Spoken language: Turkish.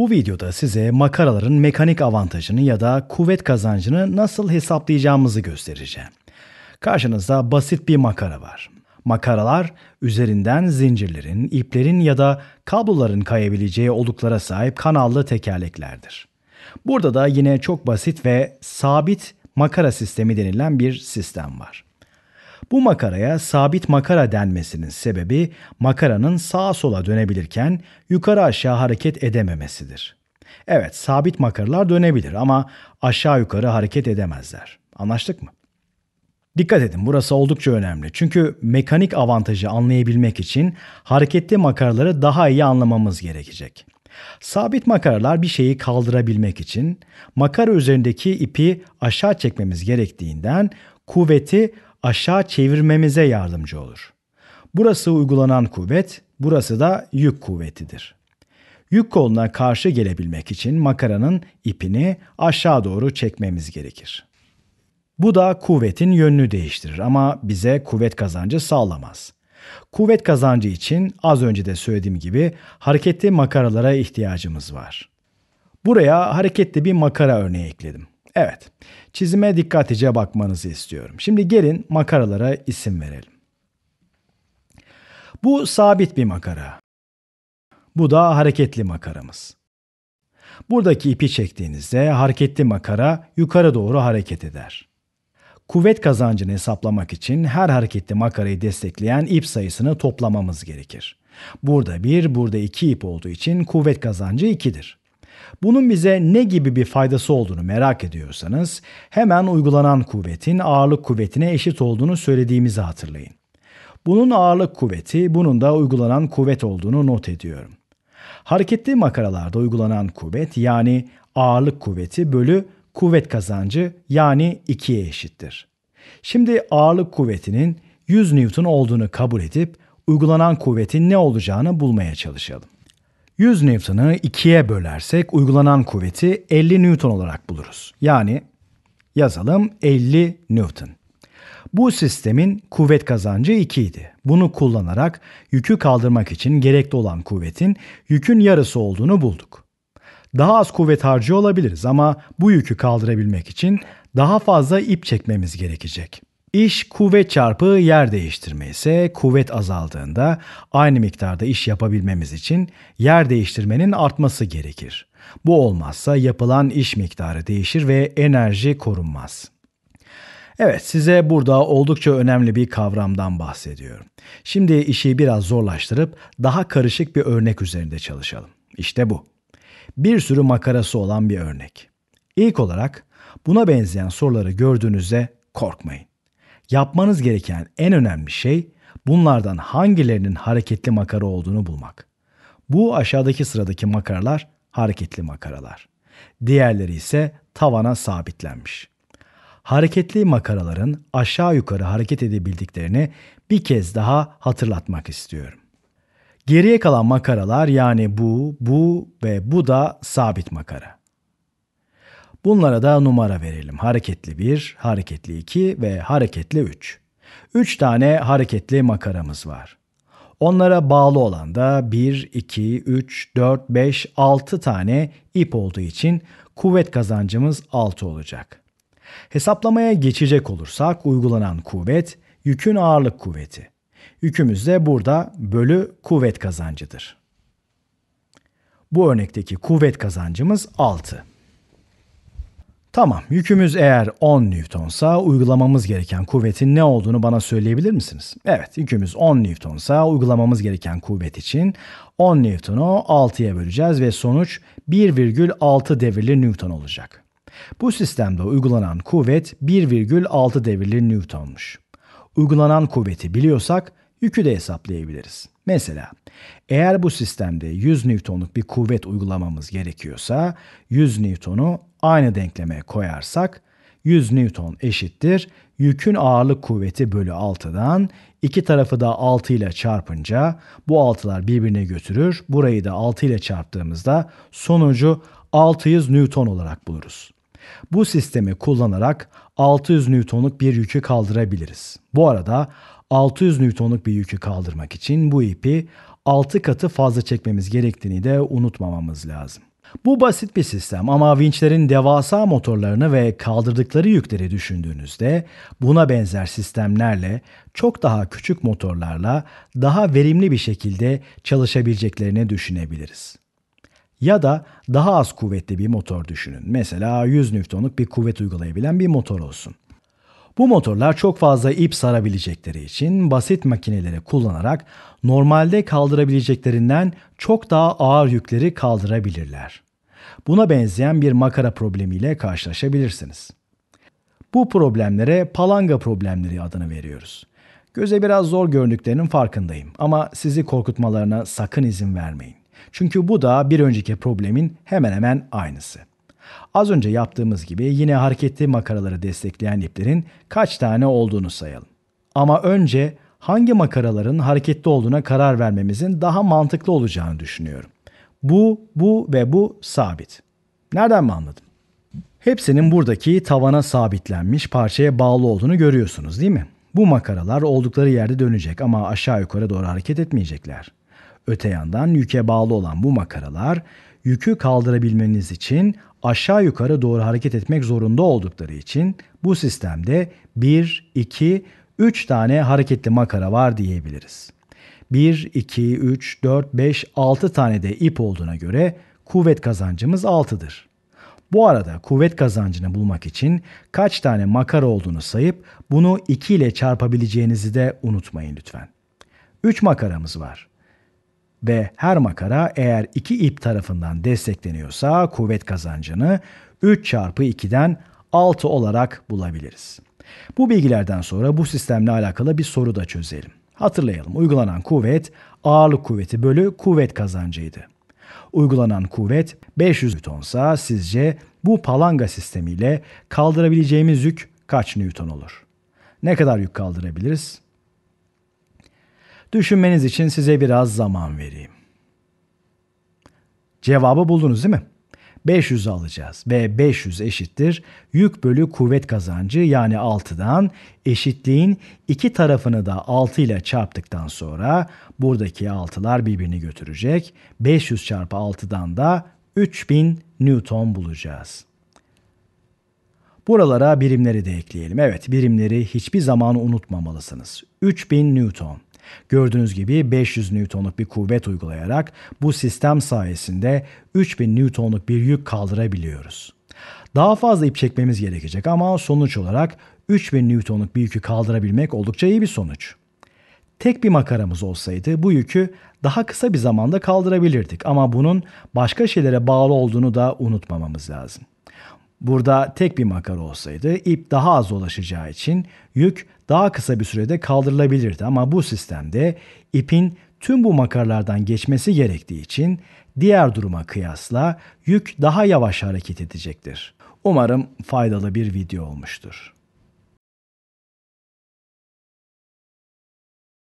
Bu videoda size makaraların mekanik avantajını ya da kuvvet kazancını nasıl hesaplayacağımızı göstereceğim. Karşınızda basit bir makara var. Makaralar üzerinden zincirlerin, iplerin ya da kabloların kayabileceği oluklara sahip kanallı tekerleklerdir. Burada da yine çok basit ve sabit makara sistemi denilen bir sistem var. Bu makaraya sabit makara denmesinin sebebi makaranın sağa sola dönebilirken yukarı aşağı hareket edememesidir. Evet, sabit makaralar dönebilir ama aşağı yukarı hareket edemezler. Anlaştık mı? Dikkat edin burası oldukça önemli. Çünkü mekanik avantajı anlayabilmek için hareketli makaraları daha iyi anlamamız gerekecek. Sabit makaralar bir şeyi kaldırabilmek için makara üzerindeki ipi aşağı çekmemiz gerektiğinden kuvveti aşağı çevirmemize yardımcı olur. Burası uygulanan kuvvet, burası da yük kuvvetidir. Yük koluna karşı gelebilmek için makaranın ipini aşağı doğru çekmemiz gerekir. Bu da kuvvetin yönünü değiştirir ama bize kuvvet kazancı sağlamaz. Kuvvet kazancı için az önce de söylediğim gibi hareketli makaralara ihtiyacımız var. Buraya hareketli bir makara örneği ekledim. Evet, çizime dikkatlice bakmanızı istiyorum. Şimdi gelin makaralara isim verelim. Bu sabit bir makara. Bu da hareketli makaramız. Buradaki ipi çektiğinizde hareketli makara yukarı doğru hareket eder. Kuvvet kazancını hesaplamak için her hareketli makarayı destekleyen ip sayısını toplamamız gerekir. Burada 1, burada 2 ip olduğu için kuvvet kazancı 2'dir. Bunun bize ne gibi bir faydası olduğunu merak ediyorsanız hemen uygulanan kuvvetin ağırlık kuvvetine eşit olduğunu söylediğimizi hatırlayın. Bunun ağırlık kuvveti, bunun da uygulanan kuvvet olduğunu not ediyorum. Hareketli makaralarda uygulanan kuvvet yani ağırlık kuvveti bölü kuvvet kazancı yani 2'ye eşittir. Şimdi ağırlık kuvvetinin 100 Newton olduğunu kabul edip uygulanan kuvvetin ne olacağını bulmaya çalışalım. 100 Newton'ı 2'ye bölersek uygulanan kuvveti 50 Newton olarak buluruz. Yani yazalım 50 Newton. Bu sistemin kuvvet kazancı 2 idi. Bunu kullanarak yükü kaldırmak için gerekli olan kuvvetin yükün yarısı olduğunu bulduk. Daha az kuvvet harcıyor olabiliriz ama bu yükü kaldırabilmek için daha fazla ip çekmemiz gerekecek. İş kuvvet çarpı yer değiştirme ise kuvvet azaldığında aynı miktarda iş yapabilmemiz için yer değiştirmenin artması gerekir. Bu olmazsa yapılan iş miktarı değişir ve enerji korunmaz. Evet, size burada oldukça önemli bir kavramdan bahsediyorum. Şimdi işi biraz zorlaştırıp daha karışık bir örnek üzerinde çalışalım. İşte bu. Bir sürü makarası olan bir örnek. İlk olarak buna benzeyen soruları gördüğünüzde korkmayın. Yapmanız gereken en önemli şey bunlardan hangilerinin hareketli makara olduğunu bulmak. Bu aşağıdaki sıradaki makaralar hareketli makaralar. Diğerleri ise tavana sabitlenmiş. Hareketli makaraların aşağı yukarı hareket edebildiklerini bir kez daha hatırlatmak istiyorum. Geriye kalan makaralar yani bu, bu ve bu da sabit makara. Bunlara da numara verelim. Hareketli 1, hareketli 2 ve hareketli 3. 3 tane hareketli makaramız var. Onlara bağlı olan da 1, 2, 3, 4, 5, 6 tane ip olduğu için kuvvet kazancımız 6 olacak. Hesaplamaya geçecek olursak uygulanan kuvvet yükün ağırlık kuvveti. Yükümüz de burada bölü kuvvet kazancıdır. Bu örnekteki kuvvet kazancımız 6. Tamam, yükümüz eğer 10 Newton'sa uygulamamız gereken kuvvetin ne olduğunu bana söyleyebilir misiniz? Evet, yükümüz 10 Newton'sa uygulamamız gereken kuvvet için 10 Newton'u 6'ya böleceğiz ve sonuç 1,6 devirli Newton olacak. Bu sistemde uygulanan kuvvet 1,6 devirli Newton'muş. Uygulanan kuvveti biliyorsak yükü de hesaplayabiliriz. Mesela eğer bu sistemde 100 Newton'luk bir kuvvet uygulamamız gerekiyorsa 100 Newton'u aynı denklemeye koyarsak 100 Newton eşittir yükün ağırlık kuvveti bölü 6'dan iki tarafı da 6 ile çarpınca bu altılar birbirine götürür. Burayı da 6 ile çarptığımızda sonucu 600 Newton olarak buluruz. Bu sistemi kullanarak 600 Newton'luk bir yükü kaldırabiliriz. Bu arada 600 Newton'luk bir yükü kaldırmak için bu ipi 6 katı fazla çekmemiz gerektiğini de unutmamamız lazım. Bu basit bir sistem ama vinçlerin devasa motorlarını ve kaldırdıkları yükleri düşündüğünüzde buna benzer sistemlerle çok daha küçük motorlarla daha verimli bir şekilde çalışabileceklerini düşünebiliriz. Ya da daha az kuvvetli bir motor düşünün. Mesela 100 Newton'luk bir kuvvet uygulayabilen bir motor olsun. Bu motorlar çok fazla ip sarabilecekleri için basit makineleri kullanarak normalde kaldırabileceklerinden çok daha ağır yükleri kaldırabilirler. Buna benzeyen bir makara problemiyle karşılaşabilirsiniz. Bu problemlere palanga problemleri adını veriyoruz. Göze biraz zor göründüklerinin farkındayım ama sizi korkutmalarına sakın izin vermeyin. Çünkü bu da bir önceki problemin hemen hemen aynısı. Az önce yaptığımız gibi yine hareketli makaraları destekleyen iplerin kaç tane olduğunu sayalım. Ama önce hangi makaraların hareketli olduğuna karar vermemizin daha mantıklı olacağını düşünüyorum. Bu, bu ve bu sabit. Nereden mi anladım? Hepsinin buradaki tavana sabitlenmiş parçaya bağlı olduğunu görüyorsunuz değil mi? Bu makaralar oldukları yerde dönecek ama aşağı yukarı doğru hareket etmeyecekler. Öte yandan yüke bağlı olan bu makaralar yükü kaldırabilmeniz için aşağı yukarı doğru hareket etmek zorunda oldukları için bu sistemde 1, 2, 3 tane hareketli makara var diyebiliriz. 1, 2, 3, 4, 5, 6 tane de ip olduğuna göre kuvvet kazancımız 6'dır. Bu arada kuvvet kazancını bulmak için kaç tane makara olduğunu sayıp bunu 2 ile çarpabileceğinizi de unutmayın lütfen. 3 makaramız var ve her makara eğer iki ip tarafından destekleniyorsa kuvvet kazancını 3 çarpı 2'den 6 olarak bulabiliriz. Bu bilgilerden sonra bu sistemle alakalı bir soru da çözelim. Hatırlayalım uygulanan kuvvet ağırlık kuvveti bölü kuvvet kazancıydı. Uygulanan kuvvet 500 Newton'sa sizce bu palanga sistemiyle kaldırabileceğimiz yük kaç Newton olur? Ne kadar yük kaldırabiliriz? Düşünmeniz için size biraz zaman vereyim. Cevabı buldunuz değil mi? 500 alacağız ve 500 eşittir yük bölü kuvvet kazancı yani 6'dan eşitliğin iki tarafını da 6 ile çarptıktan sonra buradaki 6'lar birbirini götürecek. 500 çarpı 6'dan da 3000 Newton bulacağız. Buralara birimleri de ekleyelim. Evet birimleri hiçbir zaman unutmamalısınız. 3000 Newton. Gördüğünüz gibi 500 Newton'luk bir kuvvet uygulayarak bu sistem sayesinde 3000 Newton'luk bir yük kaldırabiliyoruz. Daha fazla ip çekmemiz gerekecek ama sonuç olarak 3000 Newton'luk bir yükü kaldırabilmek oldukça iyi bir sonuç. Tek bir makaramız olsaydı bu yükü daha kısa bir zamanda kaldırabilirdik ama bunun başka şeylere bağlı olduğunu da unutmamamız lazım. Burada tek bir makar olsaydı ip daha az dolaşacağı için yük daha kısa bir sürede kaldırılabilirdi ama bu sistemde ipin tüm bu makarlardan geçmesi gerektiği için diğer duruma kıyasla yük daha yavaş hareket edecektir. Umarım faydalı bir video olmuştur.